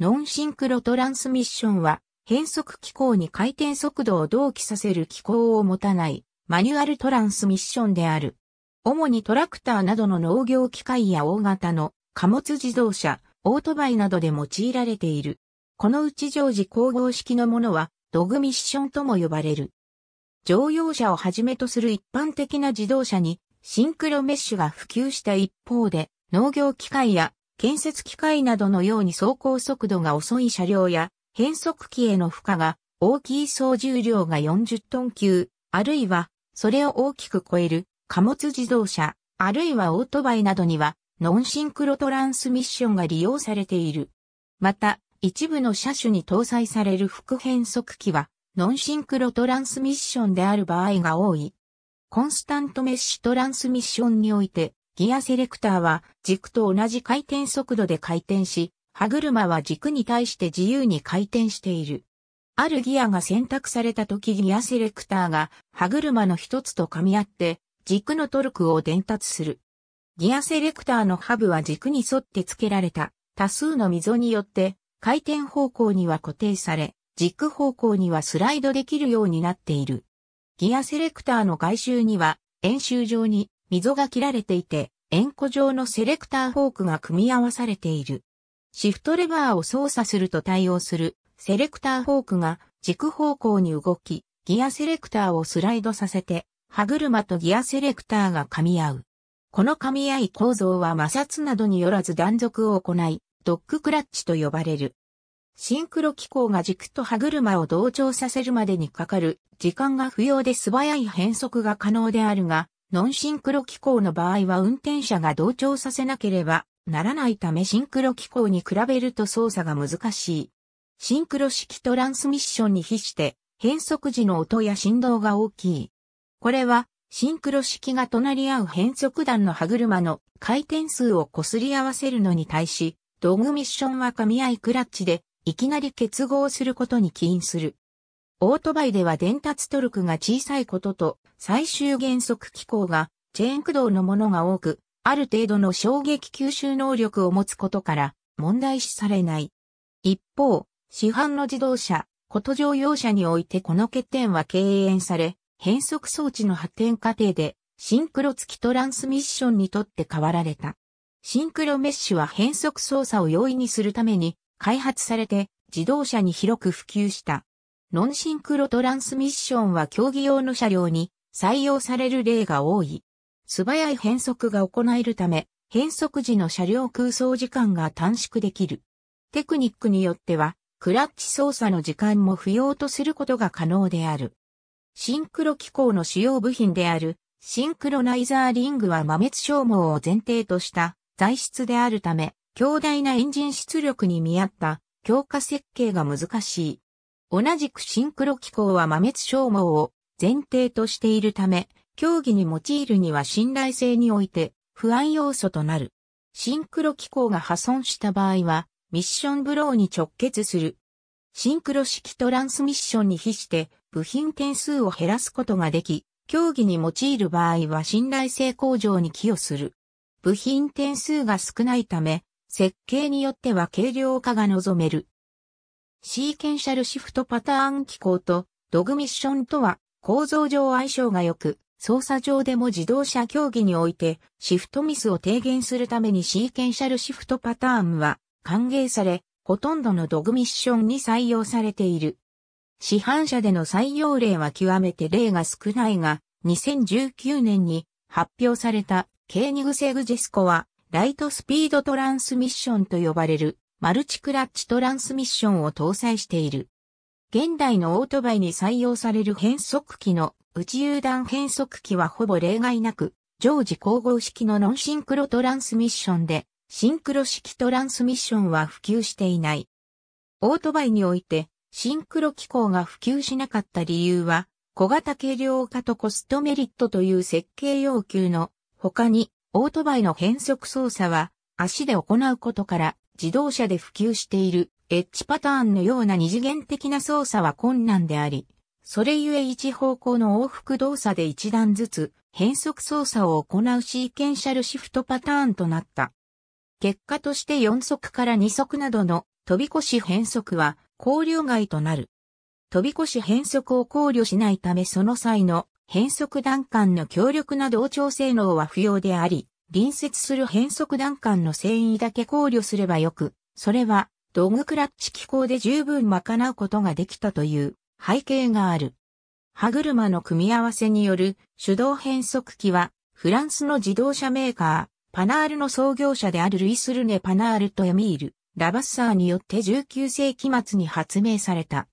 ノンシンクロトランスミッションは、変速機構に回転速度を同期させる機構を持たない、マニュアルトランスミッションである。主にトラクターなどの農業機械や大型の貨物自動車、オートバイなどで用いられている。このうち常時工業式のものは、ドグミッションとも呼ばれる。乗用車をはじめとする一般的な自動車に、シンクロメッシュが普及した一方で、農業機械や建設機械などのように走行速度が遅い車両や変速機への負荷が大きい総重量が40トン級、あるいはそれを大きく超える貨物自動車、あるいはオートバイなどにはノンシンクロトランスミッションが利用されている。また、一部の車種に搭載される副変速機はノンシンクロトランスミッションである場合が多い。コンスタントメッシュトランスミッションにおいて、ギアセレクターは軸と同じ回転速度で回転し、歯車は軸に対して自由に回転している。あるギアが選択された時ギアセレクターが歯車の一つと噛み合って軸のトルクを伝達する。ギアセレクターのハブは軸に沿って付けられた多数の溝によって回転方向には固定され、軸方向にはスライドできるようになっている。ギアセレクターの外周には円周上に溝が切られていて、円弧状のセレクターフォークが組み合わされている。シフトレバーを操作すると対応するセレクターフォークが軸方向に動き、ギアセレクターをスライドさせて、歯車とギアセレクターが噛み合う。この噛み合い構造は摩擦などによらず断続を行い、ドッグクラッチと呼ばれる。シンクロ機構が軸と歯車を同調させるまでにかかる時間が不要で素早い変速が可能であるが、ノンシンクロ機構の場合は運転者が同調させなければならないためシンクロ機構に比べると操作が難しい。シンクロ式トランスミッションに比して変速時の音や振動が大きい。これはシンクロ式が隣り合う変速弾の歯車の回転数を擦り合わせるのに対し、ドグミッションは噛み合いクラッチでいきなり結合することに起因する。オートバイでは伝達トルクが小さいことと、最終減速機構がチェーン駆動のものが多く、ある程度の衝撃吸収能力を持つことから問題視されない。一方、市販の自動車、こと乗用車においてこの欠点は敬遠され、変速装置の発展過程でシンクロ付きトランスミッションにとって変わられた。シンクロメッシュは変速操作を容易にするために開発されて自動車に広く普及した。ノンシンクロトランスミッションは競技用の車両に採用される例が多い。素早い変速が行えるため、変速時の車両空想時間が短縮できる。テクニックによっては、クラッチ操作の時間も不要とすることが可能である。シンクロ機構の主要部品である、シンクロナイザーリングは摩滅消耗を前提とした材質であるため、強大なエンジン出力に見合った強化設計が難しい。同じくシンクロ機構は摩滅消耗を前提としているため、競技に用いるには信頼性において不安要素となる。シンクロ機構が破損した場合は、ミッションブローに直結する。シンクロ式トランスミッションに比して部品点数を減らすことができ、競技に用いる場合は信頼性向上に寄与する。部品点数が少ないため、設計によっては軽量化が望める。シーケンシャルシフトパターン機構とドグミッションとは構造上相性が良く、操作上でも自動車競技においてシフトミスを低減するためにシーケンシャルシフトパターンは歓迎され、ほとんどのドグミッションに採用されている。市販車での採用例は極めて例が少ないが、2019年に発表されたケーニグセグジェスコはライトスピードトランスミッションと呼ばれるマルチクラッチトランスミッションを搭載している。現代のオートバイに採用される変速機の内油弾変速機はほぼ例外なく、常時光合式のノンシンクロトランスミッションで、シンクロ式トランスミッションは普及していない。オートバイにおいて、シンクロ機構が普及しなかった理由は、小型軽量化とコストメリットという設計要求の他に、オートバイの変速操作は足で行うことから自動車で普及しているエッジパターンのような二次元的な操作は困難であり、それゆえ一方向の往復動作で一段ずつ変速操作を行うシーケンシャルシフトパターンとなった。結果として4足から2足などの飛び越し変速は考慮外となる。飛び越し変速を考慮しないためその際の変速段間の強力な同調性能は不要であり、隣接する変速弾管の繊維だけ考慮すればよく、それはドグクラッチ機構で十分賄うことができたという背景がある。歯車の組み合わせによる手動変速機はフランスの自動車メーカー、パナールの創業者であるルイス・ルネ・パナールとエミール、ラバッサーによって19世紀末に発明された。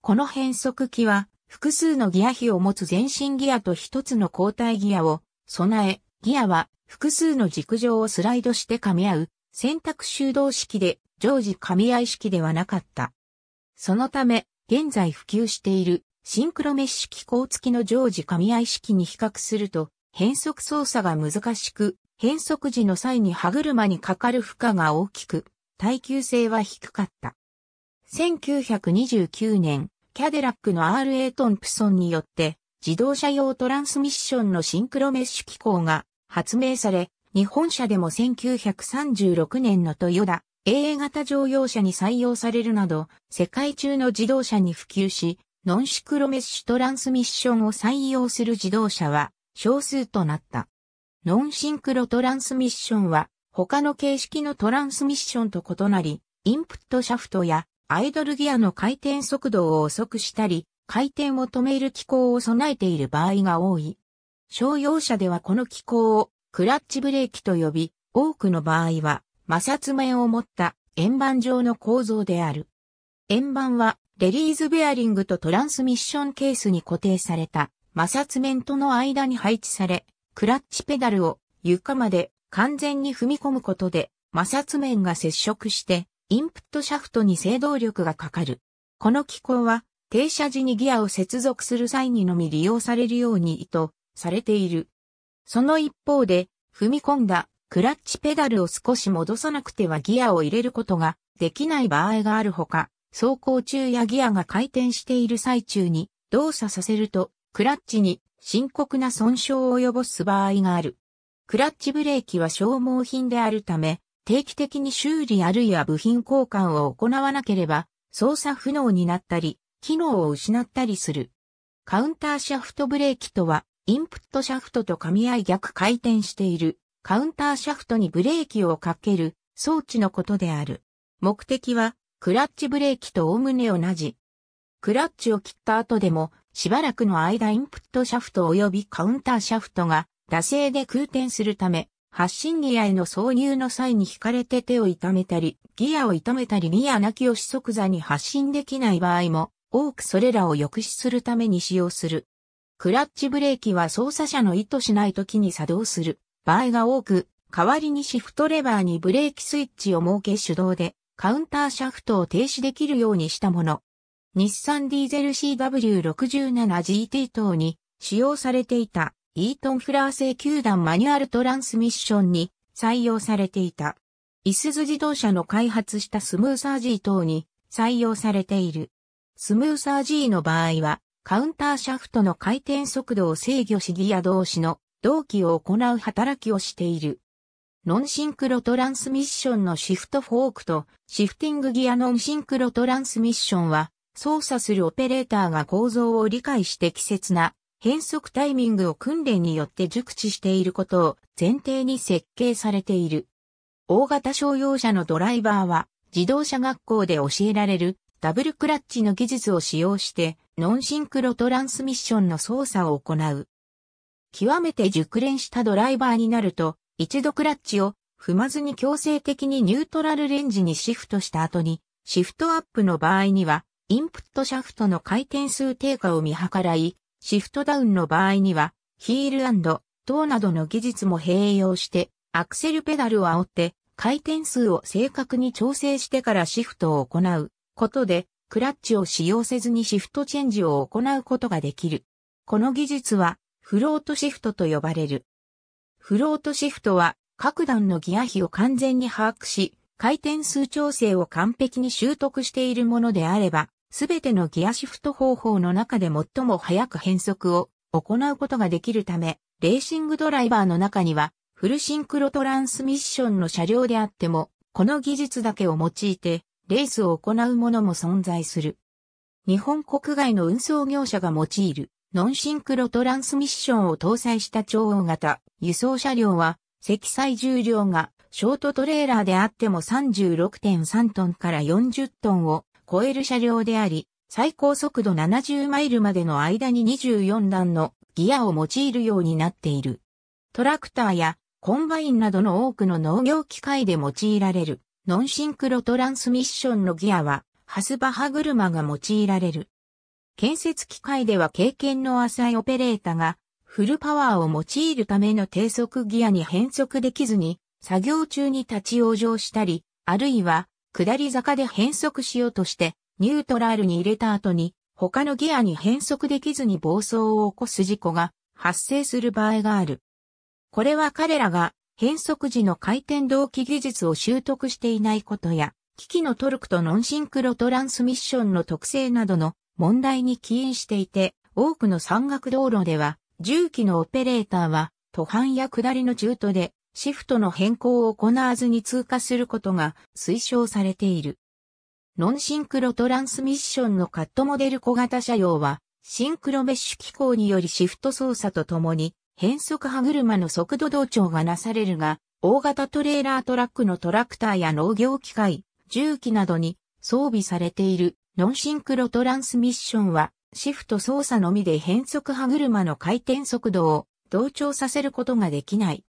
この変速機は複数のギア比を持つ前進ギアと一つの交代ギアを備え、ギアは複数の軸上をスライドして噛み合う、選択修道式で、常時噛み合い式ではなかった。そのため、現在普及している、シンクロメッシュ機構付きの常時噛み合い式に比較すると、変速操作が難しく、変速時の際に歯車にかかる負荷が大きく、耐久性は低かった。1929年、キャデラックの RA トンプソンによって、自動車用トランスミッションのシンクロメッシュ機構が発明され、日本車でも1936年のトヨタ AA 型乗用車に採用されるなど、世界中の自動車に普及し、ノンシクロメッシュトランスミッションを採用する自動車は少数となった。ノンシンクロトランスミッションは他の形式のトランスミッションと異なり、インプットシャフトやアイドルギアの回転速度を遅くしたり、回転を止める機構を備えている場合が多い。商用車ではこの機構をクラッチブレーキと呼び、多くの場合は摩擦面を持った円盤状の構造である。円盤はレリーズベアリングとトランスミッションケースに固定された摩擦面との間に配置され、クラッチペダルを床まで完全に踏み込むことで摩擦面が接触してインプットシャフトに制動力がかかる。この機構は停車時にギアを接続する際にのみ利用されるようにとされている。その一方で、踏み込んだクラッチペダルを少し戻さなくてはギアを入れることができない場合があるほか、走行中やギアが回転している最中に動作させると、クラッチに深刻な損傷を及ぼす場合がある。クラッチブレーキは消耗品であるため、定期的に修理あるいは部品交換を行わなければ、操作不能になったり、機能を失ったりする。カウンターシャフトブレーキとは、インプットシャフトと噛み合い逆回転しているカウンターシャフトにブレーキをかける装置のことである。目的はクラッチブレーキとおおむね同じ。クラッチを切った後でもしばらくの間インプットシャフト及びカウンターシャフトが惰性で空転するため発進ギアへの挿入の際に引かれて手を痛めたり、ギアを痛めたりギア泣きを四足座に発進できない場合も、多くそれらを抑止するために使用する。クラッチブレーキは操作者の意図しない時に作動する場合が多く、代わりにシフトレバーにブレーキスイッチを設け手動でカウンターシャフトを停止できるようにしたもの。日産ディーゼル CW67GT 等に使用されていたイートンフラー製球団マニュアルトランスミッションに採用されていた。イスズ自動車の開発したスムーサー G 等に採用されている。スムーサー G の場合はカウンターシャフトの回転速度を制御しギア同士の同期を行う働きをしている。ノンシンクロトランスミッションのシフトフォークとシフティングギアノンシンクロトランスミッションは操作するオペレーターが構造を理解して適切な変速タイミングを訓練によって熟知していることを前提に設計されている。大型商用車のドライバーは自動車学校で教えられるダブルクラッチの技術を使用してノンシンクロトランスミッションの操作を行う。極めて熟練したドライバーになると、一度クラッチを踏まずに強制的にニュートラルレンジにシフトした後に、シフトアップの場合には、インプットシャフトの回転数低下を見計らい、シフトダウンの場合には、ヒール等などの技術も併用して、アクセルペダルを煽って、回転数を正確に調整してからシフトを行うことで、クラッチを使用せずにシフトチェンジを行うことができる。この技術はフロートシフトと呼ばれる。フロートシフトは各段のギア比を完全に把握し、回転数調整を完璧に習得しているものであれば、すべてのギアシフト方法の中で最も早く変速を行うことができるため、レーシングドライバーの中には、フルシンクロトランスミッションの車両であっても、この技術だけを用いて、レースを行うものも存在する。日本国外の運送業者が用いるノンシンクロトランスミッションを搭載した超大型輸送車両は積載重量がショートトレーラーであっても36.3トンから40トンを超える車両であり、最高速度70マイルまでの間に24段のギアを用いるようになっている。トラクターやコンバインなどの多くの農業機械で用いられる。ノンシンクロトランスミッションのギアは、ハスバハ車が用いられる。建設機械では経験の浅いオペレーターが、フルパワーを用いるための低速ギアに変速できずに、作業中に立ち往生したり、あるいは、下り坂で変速しようとして、ニュートラルに入れた後に、他のギアに変速できずに暴走を起こす事故が発生する場合がある。これは彼らが変速時の回転動機技術を習得していないことや、機器のトルクとノンシンクロトランスミッションの特性などの問題に起因していて、多くの山岳道路では、重機のオペレーターは、途半や下りの中途で、シフトの変更を行わずに通過することが推奨されている。ノンシンクロトランスミッションのカットモデル小型車両は、シンクロメッシュ機構によりシフト操作とともに、変速歯車の速度同調がなされるが、大型トレーラートラックのトラクターや農業機械、重機などに装備されているノンシンクロトランスミッションは、シフト操作のみで変速歯車の回転速度を同調させることができない。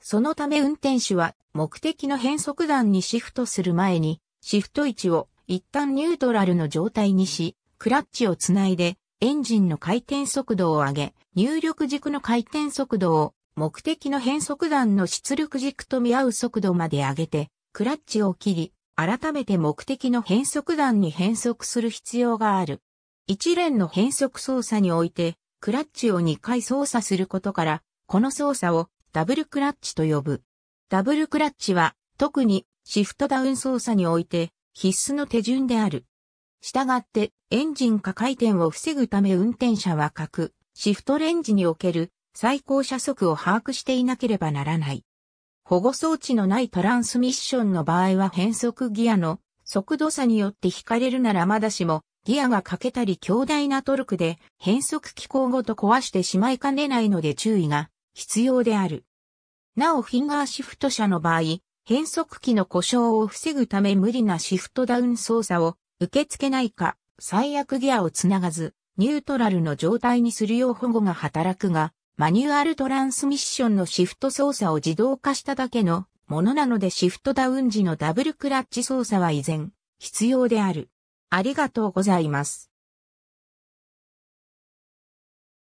そのため運転手は目的の変速段にシフトする前にシフト位置を一旦ニュートラルの状態にし、クラッチをつないでエンジンの回転速度を上げ、入力軸の回転速度を目的の変速弾の出力軸と見合う速度まで上げて、クラッチを切り、改めて目的の変速弾に変速する必要がある。一連の変速操作において、クラッチを2回操作することから、この操作をダブルクラッチと呼ぶ。ダブルクラッチは、特にシフトダウン操作において必須の手順である。従って、エンジン下回転を防ぐため運転者は各、シフトレンジにおける最高車速を把握していなければならない。保護装置のないトランスミッションの場合は変速ギアの速度差によって引かれるならまだしも、ギアが欠けたり強大なトルクで変速機構ごと壊してしまいかねないので注意が必要である。なおフィンガーシフト車の場合、変速機の故障を防ぐため無理なシフトダウン操作を受け付けないか、最悪ギアをつながず、ニュートラルの状態にするよう保護が働くが、マニュアルトランスミッションのシフト操作を自動化しただけのものなのでシフトダウン時のダブルクラッチ操作は依然必要である。ありがとうございます。